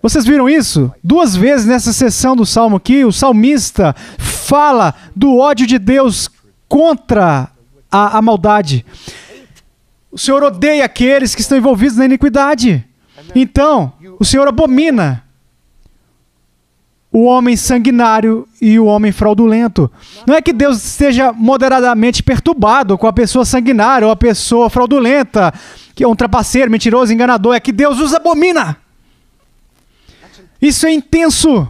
Vocês viram isso? Duas vezes nessa sessão do salmo aqui, o salmista fala do ódio de Deus contra a, a maldade. O Senhor odeia aqueles que estão envolvidos na iniquidade. Então, o Senhor abomina o homem sanguinário e o homem fraudulento. Não é que Deus esteja moderadamente perturbado com a pessoa sanguinária ou a pessoa fraudulenta, que é um trapaceiro, mentiroso, enganador. É que Deus os abomina. Isso é intenso!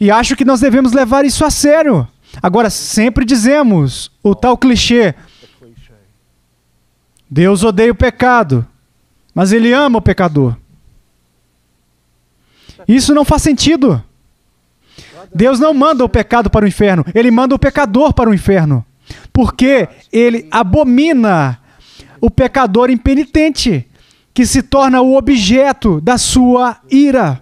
E acho que nós devemos levar isso a sério. Agora, sempre dizemos o tal clichê: Deus odeia o pecado, mas Ele ama o pecador. Isso não faz sentido. Deus não manda o pecado para o inferno, Ele manda o pecador para o inferno. Porque Ele abomina o pecador impenitente que se torna o objeto da sua ira.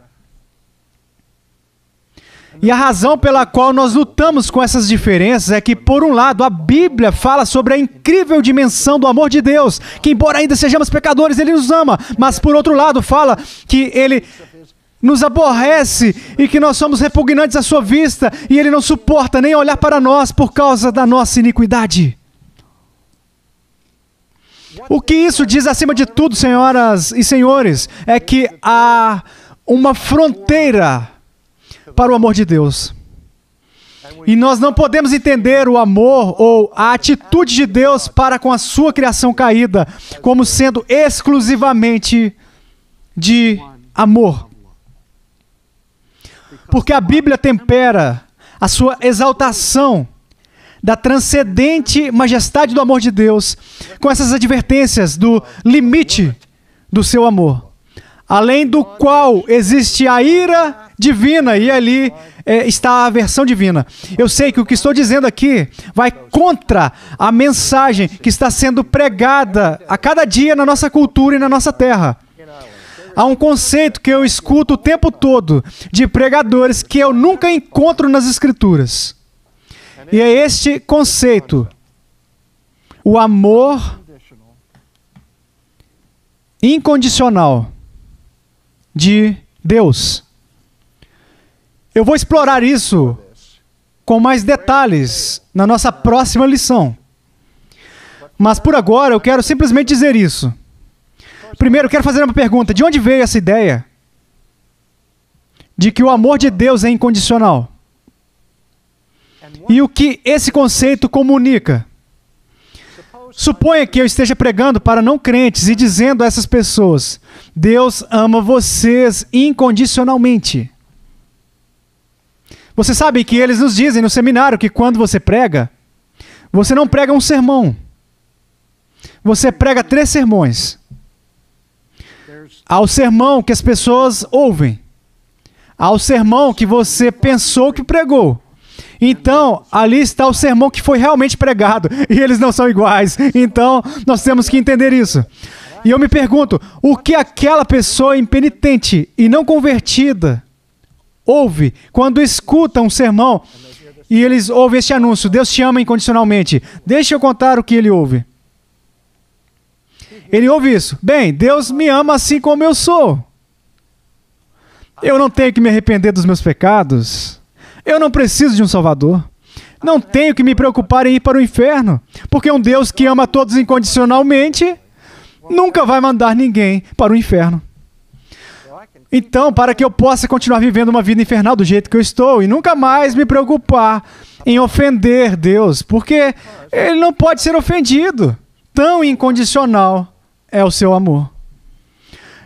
E a razão pela qual nós lutamos com essas diferenças é que, por um lado, a Bíblia fala sobre a incrível dimensão do amor de Deus, que, embora ainda sejamos pecadores, Ele nos ama, mas, por outro lado, fala que Ele nos aborrece e que nós somos repugnantes à Sua vista e Ele não suporta nem olhar para nós por causa da nossa iniquidade. O que isso diz, acima de tudo, senhoras e senhores, é que há uma fronteira para o amor de Deus. E nós não podemos entender o amor ou a atitude de Deus para com a sua criação caída como sendo exclusivamente de amor. Porque a Bíblia tempera a sua exaltação da transcendente majestade do amor de Deus, com essas advertências do limite do seu amor, além do qual existe a ira divina, e ali é, está a versão divina. Eu sei que o que estou dizendo aqui vai contra a mensagem que está sendo pregada a cada dia na nossa cultura e na nossa terra. Há um conceito que eu escuto o tempo todo de pregadores que eu nunca encontro nas Escrituras. E é este conceito, o amor incondicional de Deus. Eu vou explorar isso com mais detalhes na nossa próxima lição. Mas por agora eu quero simplesmente dizer isso. Primeiro, eu quero fazer uma pergunta: de onde veio essa ideia de que o amor de Deus é incondicional? e o que esse conceito comunica. Suponha que eu esteja pregando para não crentes e dizendo a essas pessoas: Deus ama vocês incondicionalmente. Você sabe que eles nos dizem no seminário que quando você prega, você não prega um sermão. Você prega três sermões. Há o sermão que as pessoas ouvem. Há o sermão que você pensou que pregou. Então, ali está o sermão que foi realmente pregado, e eles não são iguais. Então, nós temos que entender isso. E eu me pergunto, o que aquela pessoa impenitente e não convertida ouve quando escuta um sermão e eles ouvem este anúncio: Deus te ama incondicionalmente. Deixa eu contar o que ele ouve. Ele ouve isso. Bem, Deus me ama assim como eu sou. Eu não tenho que me arrepender dos meus pecados. Eu não preciso de um Salvador. Não tenho que me preocupar em ir para o inferno, porque é um Deus que ama todos incondicionalmente nunca vai mandar ninguém para o inferno. Então, para que eu possa continuar vivendo uma vida infernal do jeito que eu estou e nunca mais me preocupar em ofender Deus, porque Ele não pode ser ofendido. Tão incondicional é o seu amor.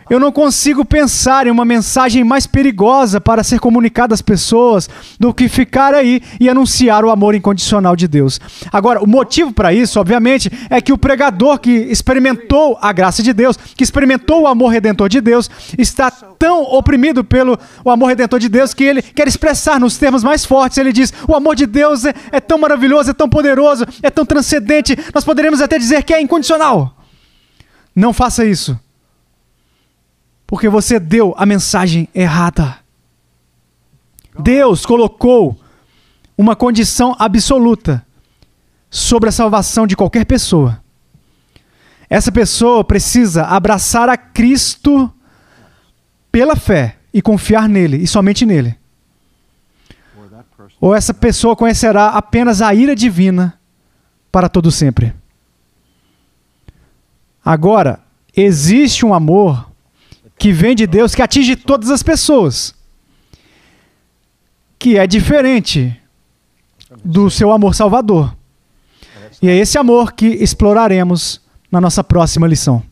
Eu não consigo pensar em uma mensagem mais perigosa para ser comunicada às pessoas do que ficar aí e anunciar o amor incondicional de Deus. Agora, o motivo para isso, obviamente, é que o pregador que experimentou a graça de Deus, que experimentou o amor redentor de Deus, está tão oprimido pelo o amor redentor de Deus que ele quer expressar nos termos mais fortes. Ele diz: O amor de Deus é, é tão maravilhoso, é tão poderoso, é tão transcendente, nós poderemos até dizer que é incondicional. Não faça isso. Porque você deu a mensagem errada. Deus colocou uma condição absoluta sobre a salvação de qualquer pessoa. Essa pessoa precisa abraçar a Cristo pela fé e confiar nele e somente nele. Ou essa pessoa conhecerá apenas a ira divina para todo sempre. Agora, existe um amor que vem de Deus, que atinge todas as pessoas. Que é diferente do seu amor salvador. E é esse amor que exploraremos na nossa próxima lição.